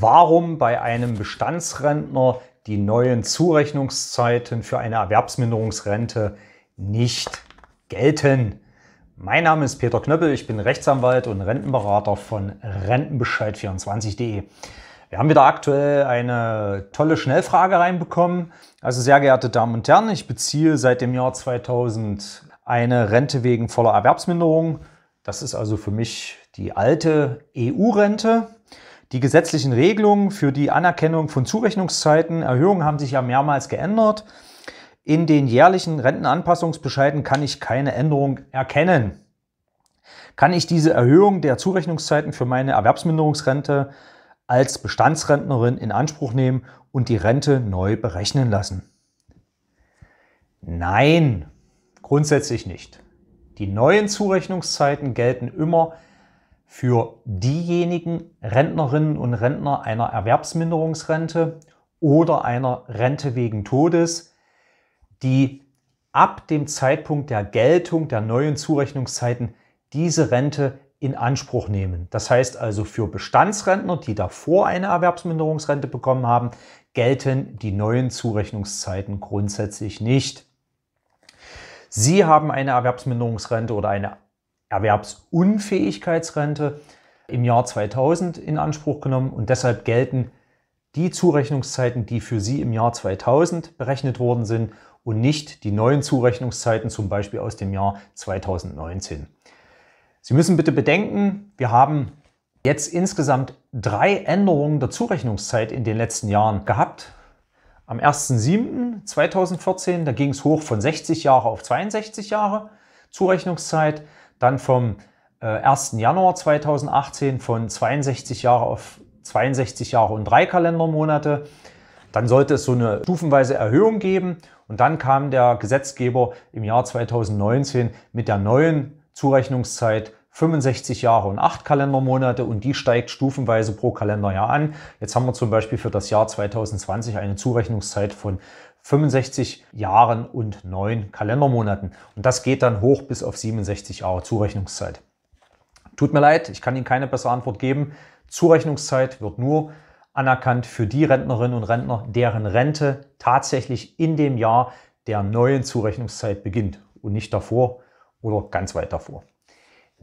warum bei einem Bestandsrentner die neuen Zurechnungszeiten für eine Erwerbsminderungsrente nicht gelten. Mein Name ist Peter Knöppel, ich bin Rechtsanwalt und Rentenberater von Rentenbescheid24.de. Wir haben wieder aktuell eine tolle Schnellfrage reinbekommen. Also sehr geehrte Damen und Herren, ich beziehe seit dem Jahr 2000 eine Rente wegen voller Erwerbsminderung. Das ist also für mich die alte EU-Rente. Die gesetzlichen Regelungen für die Anerkennung von Zurechnungszeiten, Erhöhungen haben sich ja mehrmals geändert. In den jährlichen Rentenanpassungsbescheiden kann ich keine Änderung erkennen. Kann ich diese Erhöhung der Zurechnungszeiten für meine Erwerbsminderungsrente als Bestandsrentnerin in Anspruch nehmen und die Rente neu berechnen lassen? Nein, grundsätzlich nicht. Die neuen Zurechnungszeiten gelten immer für diejenigen Rentnerinnen und Rentner einer Erwerbsminderungsrente oder einer Rente wegen Todes, die ab dem Zeitpunkt der Geltung der neuen Zurechnungszeiten diese Rente in Anspruch nehmen. Das heißt also für Bestandsrentner, die davor eine Erwerbsminderungsrente bekommen haben, gelten die neuen Zurechnungszeiten grundsätzlich nicht. Sie haben eine Erwerbsminderungsrente oder eine Erwerbsunfähigkeitsrente im Jahr 2000 in Anspruch genommen und deshalb gelten die Zurechnungszeiten, die für sie im Jahr 2000 berechnet worden sind und nicht die neuen Zurechnungszeiten zum Beispiel aus dem Jahr 2019. Sie müssen bitte bedenken, wir haben jetzt insgesamt drei Änderungen der Zurechnungszeit in den letzten Jahren gehabt. Am 1.7.2014, da ging es hoch von 60 Jahre auf 62 Jahre Zurechnungszeit dann vom 1. Äh, Januar 2018 von 62 Jahre auf 62 Jahre und drei Kalendermonate. Dann sollte es so eine stufenweise Erhöhung geben und dann kam der Gesetzgeber im Jahr 2019 mit der neuen Zurechnungszeit 65 Jahre und 8 Kalendermonate und die steigt stufenweise pro Kalenderjahr an. Jetzt haben wir zum Beispiel für das Jahr 2020 eine Zurechnungszeit von 65 Jahren und 9 Kalendermonaten. Und das geht dann hoch bis auf 67 Jahre Zurechnungszeit. Tut mir leid, ich kann Ihnen keine bessere Antwort geben. Zurechnungszeit wird nur anerkannt für die Rentnerinnen und Rentner, deren Rente tatsächlich in dem Jahr der neuen Zurechnungszeit beginnt und nicht davor oder ganz weit davor.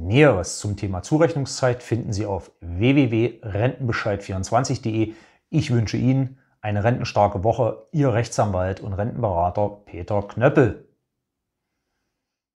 Näheres zum Thema Zurechnungszeit finden Sie auf www.rentenbescheid24.de. Ich wünsche Ihnen eine rentenstarke Woche. Ihr Rechtsanwalt und Rentenberater Peter Knöppel.